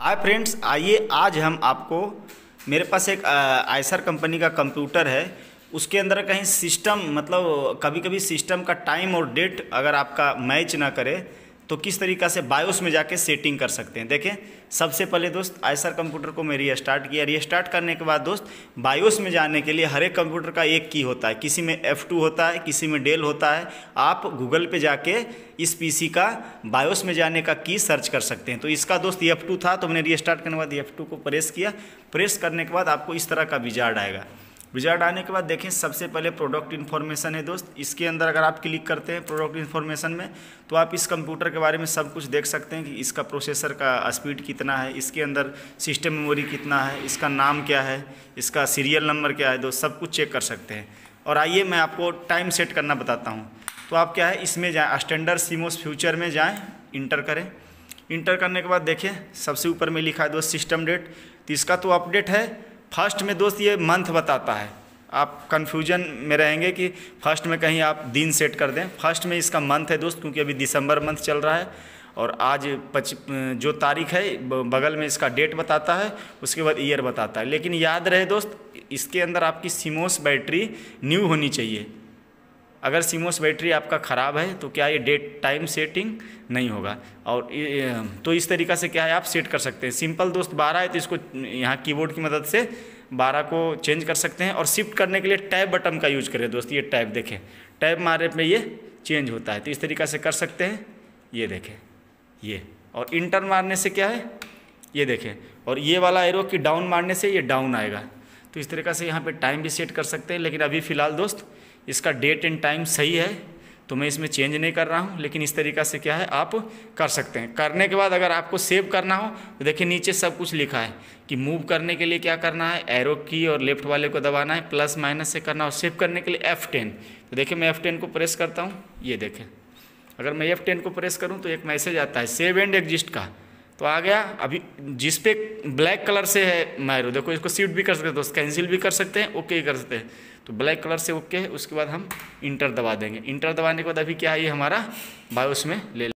hi friends आइए आज हम आपको मेरे पास एक आयसर कंपनी का कंप्यूटर है उसके अंदर कहीं सिस्टम मतलब कभी कभी सिस्टम का टाइम और डेट अगर आपका मैच ना करे तो किस तरीका से बायोस में जाके सेटिंग कर सकते हैं देखें सबसे पहले दोस्त आयसर कंप्यूटर को मैं रीस्टार्ट किया रीस्टार्ट करने के बाद दोस्त बायोस में जाने के लिए हर एक कंप्यूटर का एक की होता है किसी में एफ़ टू होता है किसी में डेल होता है आप गूगल पे जाके इस पीसी का बायोस में जाने का की सर्च कर सकते हैं तो इसका दोस्त एफ़ टू था तो मैंने रीस्टार्ट करने के बाद एफ़ टू को प्रेस किया प्रेस करने के बाद आपको इस तरह का विजार्ड आएगा रिजल्ट आने के बाद देखें सबसे पहले प्रोडक्ट इन्फॉर्मेशन है दोस्त इसके अंदर अगर आप क्लिक करते हैं प्रोडक्ट इन्फॉर्मेशन में तो आप इस कंप्यूटर के बारे में सब कुछ देख सकते हैं कि इसका प्रोसेसर का स्पीड कितना है इसके अंदर सिस्टम मेमोरी कितना है इसका नाम क्या है इसका सीरियल नंबर क्या है दोस्त सब कुछ चेक कर सकते हैं और आइए मैं आपको टाइम सेट करना बताता हूँ तो आप क्या है इसमें जाएँ स्टैंडर्ड सीमोस फ्यूचर में जाएँ इंटर करें इंटर करने के बाद देखें सबसे ऊपर में लिखा है दोस्त सिस्टम डेट तो इसका तो अपडेट है फर्स्ट में दोस्त ये मंथ बताता है आप कन्फ्यूजन में रहेंगे कि फर्स्ट में कहीं आप दिन सेट कर दें फर्स्ट में इसका मंथ है दोस्त क्योंकि अभी दिसंबर मंथ चल रहा है और आज पच जो तारीख है बगल में इसका डेट बताता है उसके बाद ईयर बताता है लेकिन याद रहे दोस्त इसके अंदर आपकी सिमोस बैटरी न्यू होनी चाहिए अगर सीमोस बैटरी आपका ख़राब है तो क्या ये डेट टाइम सेटिंग नहीं होगा और तो इस तरीका से क्या है आप सेट कर सकते हैं सिंपल दोस्त बारह है तो इसको यहाँ कीबोर्ड की मदद से बारह को चेंज कर सकते हैं और शिफ्ट करने के लिए टैब बटन का यूज करें दोस्त ये टैब देखें टैब मारे पे ये चेंज होता है तो इस तरीका से कर सकते हैं ये देखें ये और इंटर मारने से क्या है ये देखें और ये वाला एरो की डाउन मारने से ये डाउन आएगा तो इस तरीका से यहाँ पे टाइम भी सेट कर सकते हैं लेकिन अभी फ़िलहाल दोस्त इसका डेट एंड टाइम सही है तो मैं इसमें चेंज नहीं कर रहा हूँ लेकिन इस तरीका से क्या है आप कर सकते हैं करने के बाद अगर आपको सेव करना हो तो देखिए नीचे सब कुछ लिखा है कि मूव करने के लिए क्या करना है एरो की और लेफ्ट वाले को दबाना है प्लस माइनस से करना और सेव करने के लिए एफ टेन तो देखिए मैं एफ टेन को प्रेस करता हूँ ये देखें अगर मैं एफ टेन को प्रेस करूँ तो एक मैसेज आता है सेव एंड एग्जिस्ट का तो आ गया अभी जिस पे ब्लैक कलर से है मैरो देखो इसको सीट भी कर सकते हैं दोस्त तो कैंसिल भी कर सकते हैं ओके ही कर सकते हैं तो ब्लैक कलर से ओके है उसके बाद हम इंटर दबा देंगे इंटर दबाने के बाद अभी क्या है ये हमारा बायोस में ले